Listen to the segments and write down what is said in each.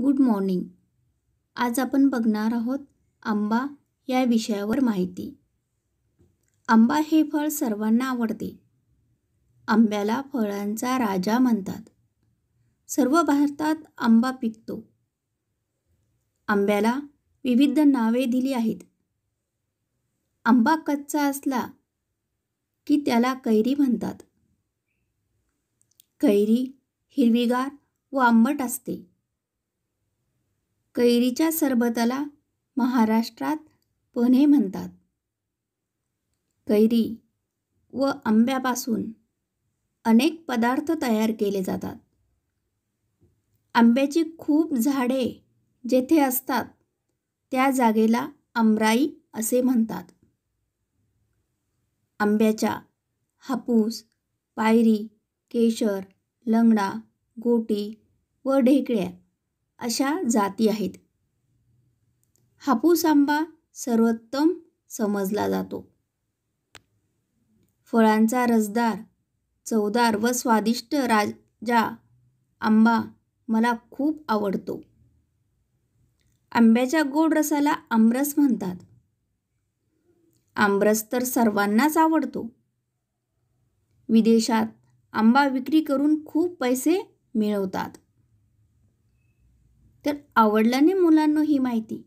good morning आज आपण बघणार आहोत आंबा या विषयावर माहिती आंबा हे फळ सर्वांना आवडते आंब्याला फळांचा राजा म्हणतात सर्व भारतात आंबा पिकतो आंब्याला विविध नावे दिली आहेत आंबा कच्चा असला की त्याला कैरी म्हणतात कैरी हिरवीगार व आंबट असते कैरीच्या सरबताला महाराष्ट्रात पन्हे म्हणतात कैरी व आंब्यापासून अनेक पदार्थ तयार केले जातात आंब्याची खूप झाडे जेथे असतात त्या जागेला अमराई असे म्हणतात आंब्याच्या हापूस पायरी केशर लंगडा गोटी व ढेकळ्या अशा जाती आहेत हापूस आंबा सर्वोत्तम समजला जातो फळांचा रसदार चवदार व स्वादिष्ट राजा आंबा मला खूप आवडतो आंब्याच्या गोड रसाला आमरस म्हणतात आमरस तर सर्वांनाच आवडतो विदेशात आंबा विक्री करून खूप पैसे मिळवतात तर आवडलं नाही मुलांनो ही माहिती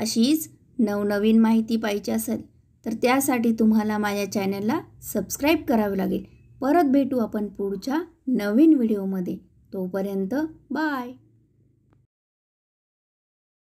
अशीच नवनवीन माहिती पाहिजे असेल तर त्यासाठी तुम्हाला माझ्या चॅनलला सबस्क्राईब करावे लागेल परत भेटू आपण पुढच्या नवीन व्हिडिओमध्ये तोपर्यंत बाय